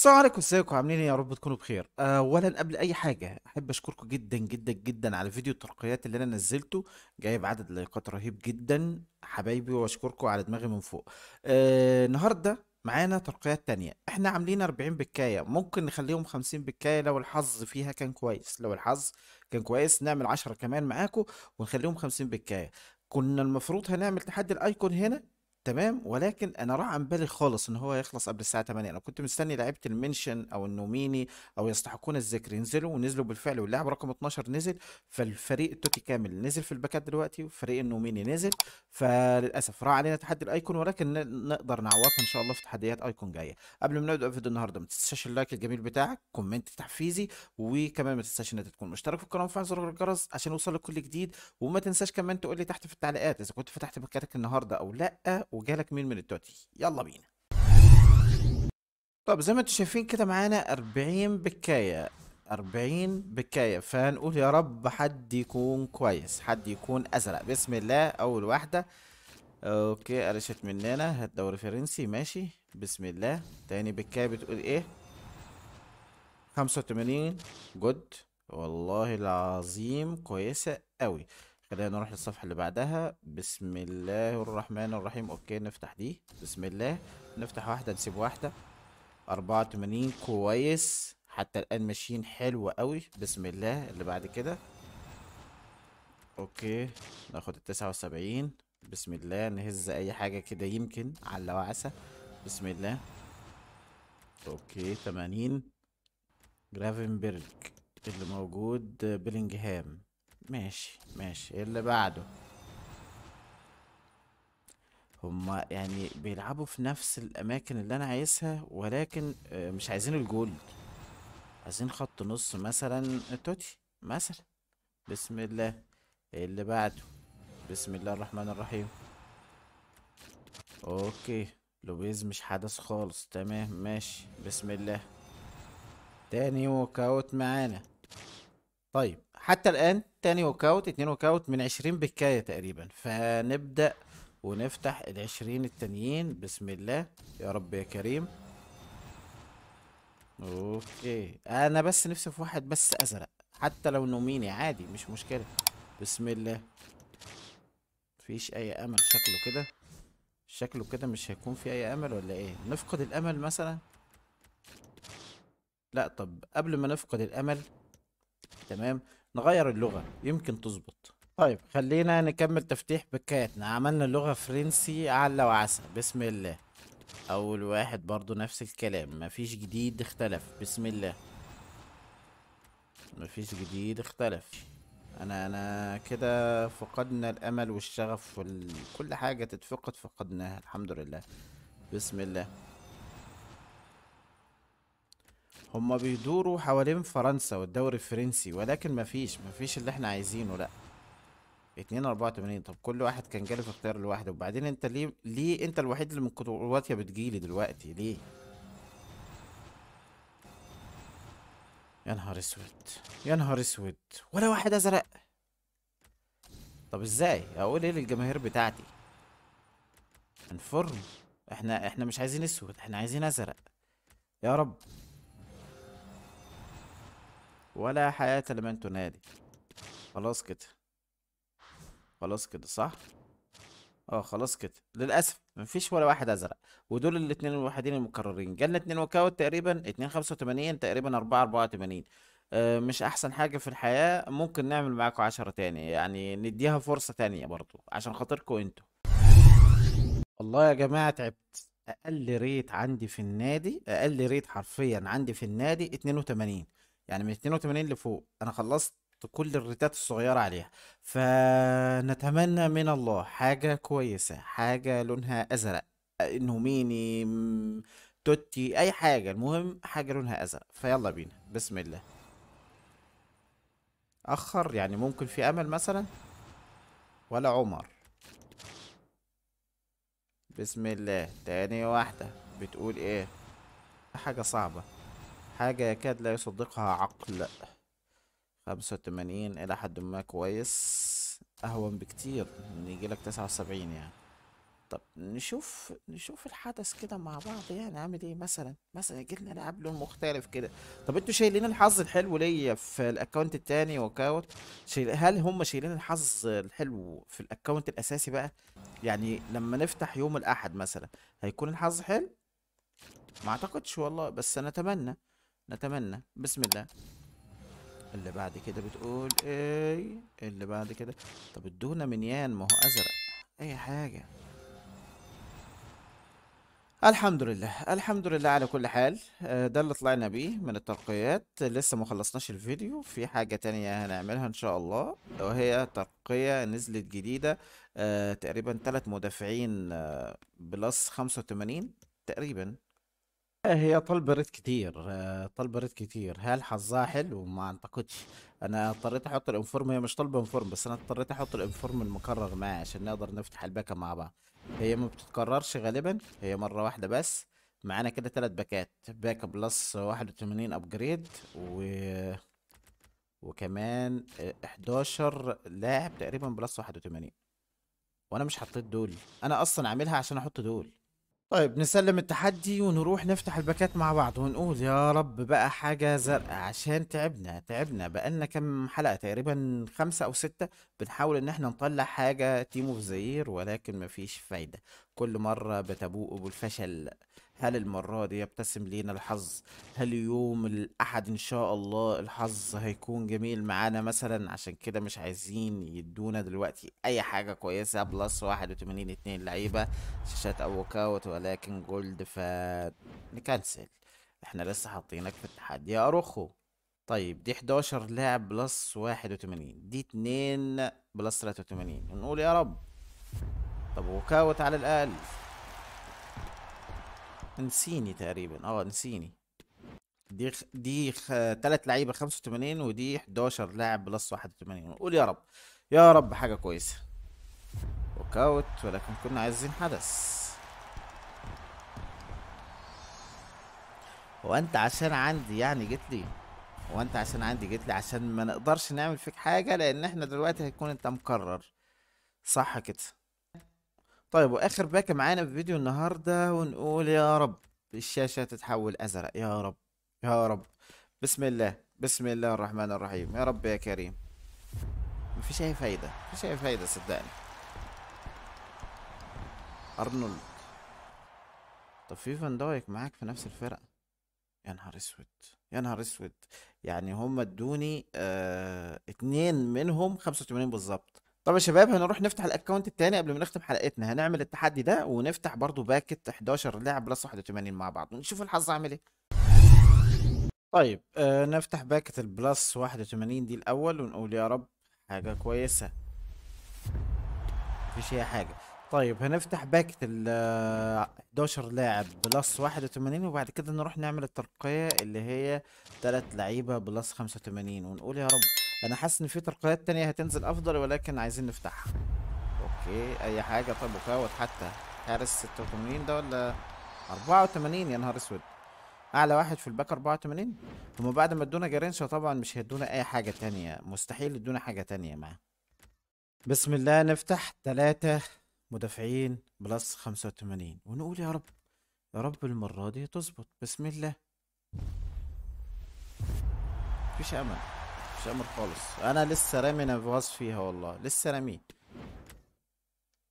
السلام عليكم ازيكم عاملين ايه يا رب تكونوا بخير اولا آه، قبل اي حاجه احب اشكركم جدا جدا جدا على فيديو الترقيات اللي انا نزلته جايب عدد لايكات رهيب جدا حبايبي واشكركم على دماغي من فوق آه النهارده معانا ترقيات تانية احنا عاملين 40 بكاية ممكن نخليهم 50 بكاية لو الحظ فيها كان كويس لو الحظ كان كويس نعمل 10 كمان معاكم ونخليهم 50 بكاية كنا المفروض هنعمل تحدي الايكون هنا تمام ولكن انا راح عن بالي خالص ان هو يخلص قبل الساعه 8 انا كنت مستني لعيبه المنشن او النوميني او يستحقون الذكر ينزلوا ونزلوا بالفعل واللاعب رقم 12 نزل فالفريق التوتي كامل نزل في الباكات دلوقتي وفريق النوميني نزل فللاسف راح علينا تحدي الايكون ولكن نقدر نعوضها ان شاء الله في تحديات ايكون جايه قبل ما نبدا فيديو النهارده ما تنساش اللايك الجميل بتاعك كومنت تحفيزي وكمان ما تنساش ان انت تكون مشترك في القناه وفعل زر الجرس عشان يوصلك كل جديد وما تنساش كمان تقول لي تحت في التعليقات اذا كنت فتحت باكاتك النهارده او لا وجالك مين من التوتي يلا بينا طب زي ما انتم شايفين كده معانا 40 بكايه 40 بكايه فهنقول يا رب حد يكون كويس حد يكون ازرق بسم الله اول واحده اوكي قرشت مننا هات دوري فرنسي ماشي بسم الله تاني بكايه بتقول ايه 85 جود والله العظيم كويسه قوي خلينا نروح للصفحة اللي بعدها بسم الله الرحمن الرحيم اوكي نفتح دي بسم الله نفتح واحدة نسيب واحدة اربعة وتمانين كويس حتى الان ماشيين حلو قوي بسم الله اللي بعد كده اوكي ناخد التسعة وسبعين بسم الله نهز اي حاجة كده يمكن على وعسى بسم الله اوكي تمانين جرافنبرج اللي موجود بلينجهام ماشي ماشي ايه اللي بعده هما يعني بيلعبوا في نفس الاماكن اللي انا عايزها ولكن آه، مش عايزين الجولد عايزين خط نص مثلا توتي مثلا بسم الله ايه اللي بعده بسم الله الرحمن الرحيم اوكي لويز مش حدث خالص تمام ماشي بسم الله تاني وكاوت معانا طيب حتى الآن تاني ووك أوت اتنين ووك أوت من عشرين بكاية تقريبا فنبدأ ونفتح العشرين التانيين بسم الله يا رب يا كريم اوكي انا بس نفسي في واحد بس ازرق حتى لو نوميني عادي مش مشكلة بسم الله مفيش اي امل شكله كده شكله كده مش هيكون في اي امل ولا ايه نفقد الامل مثلا لا طب قبل ما نفقد الامل تمام نغير اللغة يمكن تظبط طيب خلينا نكمل تفتيح بكاتنا عملنا اللغة فرنسي أعلى وعسى بسم الله أول واحد برضو نفس الكلام مفيش جديد اختلف بسم الله مفيش جديد اختلف أنا أنا كده فقدنا الأمل والشغف وكل حاجة تتفقد فقدناها الحمد لله بسم الله هما بيدوروا حوالين فرنسا والدوري الفرنسي ولكن مفيش مفيش اللي احنا عايزينه لا اتنين اربعة وتمانين طب كل واحد كان جالي في اختيار لوحده وبعدين انت ليه ليه انت الوحيد اللي من كرواتيا بتجيلي دلوقتي ليه يا نهار اسود يا نهار اسود ولا واحد ازرق طب ازاي اقول ايه للجماهير بتاعتي هنفر احنا احنا مش عايزين اسود احنا عايزين ازرق يا رب ولا حياة لمن تنادي خلاص كده خلاص كده صح اه خلاص كده للاسف مفيش ولا واحد ازرق ودول الاثنين الوحيدين المكررين جالنا اتنين وكاوت تقريبا اتنين خمسة وتمانين تقريبا اربعة اربعة وتمانين آه، مش احسن حاجة في الحياة ممكن نعمل معاكم عشرة تاني يعني نديها فرصة تانية برضو عشان خاطركم انتوا الله يا جماعة تعبت اقل ريت عندي في النادي اقل ريت حرفيا عندي في النادي 82 يعني من 82 لفوق انا خلصت كل الريتات الصغيرة عليها فنتمنى من الله حاجة كويسة حاجة لونها أزرق انه ميني توتي أي حاجة المهم حاجة لونها أزرق فيلا بينا بسم الله أخر يعني ممكن في أمل مثلا ولا عمر بسم الله تاني واحدة بتقول ايه حاجة صعبة حاجة يكاد لا يصدقها عقل خمسة وتمانين إلى حد ما كويس أهون بكتير من يجيلك تسعة وسبعين يعني طب نشوف نشوف الحدث كده مع بعض يعني عامل ايه مثلا مثلا جبنا لعب لون مختلف كده طب انتوا شايلين الحظ الحلو ليا في الاكونت التاني وكاوت شايل هل هم شايلين الحظ الحلو في الاكونت الاساسي بقى يعني لما نفتح يوم الاحد مثلا هيكون الحظ حلو ما اعتقدش والله بس انا اتمنى نتمنى بسم الله اللي بعد كده بتقول ايه اللي بعد كده طب ادونا منيان ما هو ازرق اي حاجه الحمد لله الحمد لله على كل حال آه، ده اللي طلعنا بيه من الترقيات لسه ما خلصناش الفيديو في حاجة تانية هنعملها ان شاء الله وهي ترقية نزلت جديدة آه، تقريبا ثلاث مدافعين آه، بلس 85 تقريبا هي طلب ريت كتير آه، طلب ريت كتير هل حظها حلو ما اعتقدش انا اضطريت احط الانفورم هي مش طالبه انفورم بس انا اضطريت احط الانفورم المكرر معاه عشان نقدر نفتح الباكه مع بعض هي ما بتتكررش غالبا هي مره واحده بس معانا كده تلات باكات باك بلس 81 ابجريد و وكمان 11 آه، لاعب تقريبا بلس 81 وانا مش حطيت دول انا اصلا عاملها عشان احط دول طيب نسلم التحدي ونروح نفتح الباكات مع بعض ونقول يا رب بقى حاجة زرقاء عشان تعبنا تعبنا بقالنا كم حلقة تقريبا خمسة أو ستة بنحاول إن احنا نطلع حاجة تيمو اوف ذا ولكن مفيش فايدة كل مرة بتبوء بالفشل هل المرة دي يبتسم لينا الحظ هل يوم الأحد إن شاء الله الحظ هيكون جميل معانا مثلا عشان كده مش عايزين يدونا دلوقتي أي حاجة كويسة بلس واحد وتمانين اتنين لعيبة شاشات أو كاوت ولكن جولد ف نكنسل احنا لسه حاطينك في التحدي يا أروخو طيب دي 11 لاعب بلس 81 دي 2 بلس 83 نقول يا رب طب وكاوت على الأقل نسيني تقريبا اه نسيني دي خ... دي خ... تلات لعيبه 85 ودي 11 لاعب بلس 81 قول يا رب يا رب حاجه كويسه ووك اوت ولكن كنا عايزين حدث هو انت عشان عندي يعني جيت لي هو انت عشان عندي جيت لي عشان ما نقدرش نعمل فيك حاجه لان احنا دلوقتي هيكون انت مكرر صح كده طيب واخر باك معانا في فيديو النهارده ونقول يا رب الشاشه تتحول ازرق يا رب يا رب بسم الله بسم الله الرحمن الرحيم يا رب يا كريم مفيش اي فايده مفيش اي فايده صدقني ارنولد طب في فان دايك معاك في نفس الفرقه يا نهار اسود يا نهار اسود يعني هم ادوني آه اتنين منهم 85 بالظبط طب يا شباب هنروح نفتح الاكونت التاني قبل ما نختم حلقتنا هنعمل التحدي ده ونفتح برضو باكت 11 لاعب بلس 81 مع بعض ونشوف الحظ عامل ايه طيب آه نفتح باكت البلس 81 دي الاول ونقول يا رب حاجه كويسه مفيش اي حاجه طيب هنفتح باكت ال 11 آه، لاعب بلس 81 وبعد كده نروح نعمل الترقية اللي هي 3 لعيبة بلس 85 ونقول يا رب انا حاسس ان في ترقيات تانية هتنزل افضل ولكن عايزين نفتحها اوكي اي حاجة طب وفاوت حتى حارس 86 ده ولا 84 يا نهار اسود اعلى واحد في الباك 84 هما بعد ما ادونا جارينشا طبعا مش هيدونا اي حاجة تانية مستحيل يدونا حاجة تانية معاه بسم الله نفتح تلاتة مدافعين بلس 85 ونقول يا رب يا رب المرة دي تظبط بسم الله مفيش امل مش امر خالص انا لسه رامي نافاس فيها والله لسه رامي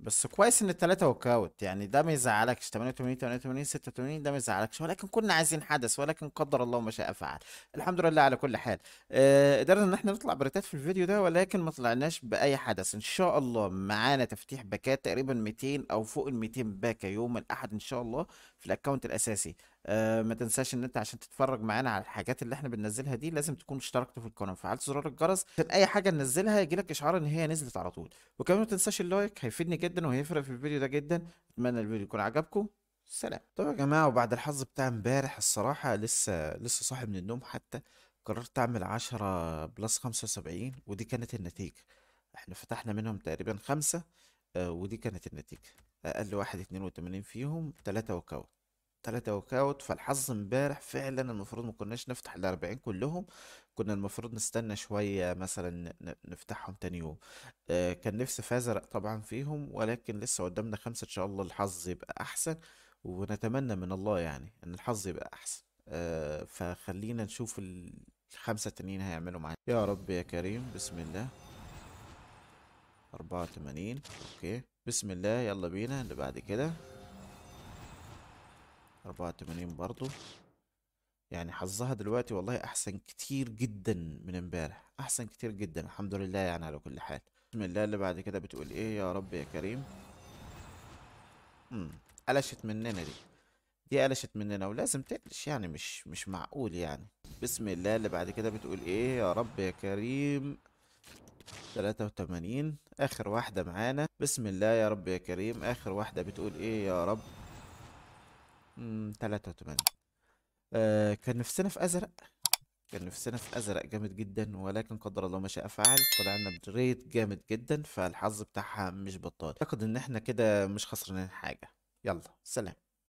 بس كويس ان التلاتة ووك اوت يعني ده ما يزعلكش 88 88 86 ده ما يزعلكش ولكن كنا عايزين حدث ولكن قدر الله ما شاء فعل الحمد لله على كل حال آه قدرنا ان احنا نطلع بريتات في الفيديو ده ولكن ما طلعناش باي حدث ان شاء الله معانا تفتيح باكات تقريبا 200 او فوق ال 200 باكه يوم الاحد ان شاء الله في الاكونت الاساسي آه، ما تنساش ان انت عشان تتفرج معانا على الحاجات اللي احنا بننزلها دي لازم تكون اشتركت في القناه وفعلت زرار الجرس عشان اي حاجه ننزلها يجيلك اشعار ان هي نزلت على طول وكمان ما تنساش اللايك هيفيدني جدا وهيفرق في الفيديو ده جدا اتمنى الفيديو يكون عجبكم سلام طب يا جماعه وبعد الحظ بتاع امبارح الصراحه لسه لسه صاحي من النوم حتى قررت اعمل 10 بلس 75 ودي كانت النتيجه احنا فتحنا منهم تقريبا خمسة آه، ودي كانت النتيجة اقل واحد 82 فيهم ثلاثه وكوت تلاتة واك اوت فالحظ امبارح فعلا المفروض ما كناش نفتح ال 40 كلهم كنا المفروض نستنى شوية مثلا نفتحهم تاني يوم آه كان نفسي فازرق طبعا فيهم ولكن لسه قدامنا خمسة ان شاء الله الحظ يبقى احسن ونتمنى من الله يعني ان الحظ يبقى احسن آه فخلينا نشوف الخمسة التانيين هيعملوا معانا يا رب يا كريم بسم الله أربعة وتمانين اوكي بسم الله يلا بينا اللي بعد كده أربعة وتمانين برضو يعني حظها دلوقتي والله أحسن كتير جدا من امبارح أحسن كتير جدا الحمد لله يعني على كل حال بسم الله اللي بعد كده بتقول إيه يا رب يا كريم امم قلشت مننا دي دي قلشت مننا ولازم تقلش يعني مش مش معقول يعني بسم الله اللي بعد كده بتقول ايه يا رب يا كريم تلاتة وتمانين اخر واحدة معانا بسم الله يا رب يا كريم اخر واحدة بتقول ايه يا رب امم 3 آه كان نفسنا في ازرق كان نفسنا في ازرق جامد جدا ولكن قدر الله ما شاء فعل طلعنا بريت جامد جدا فالحظ بتاعها مش بطال اعتقد ان احنا كده مش خسرانين حاجه يلا سلام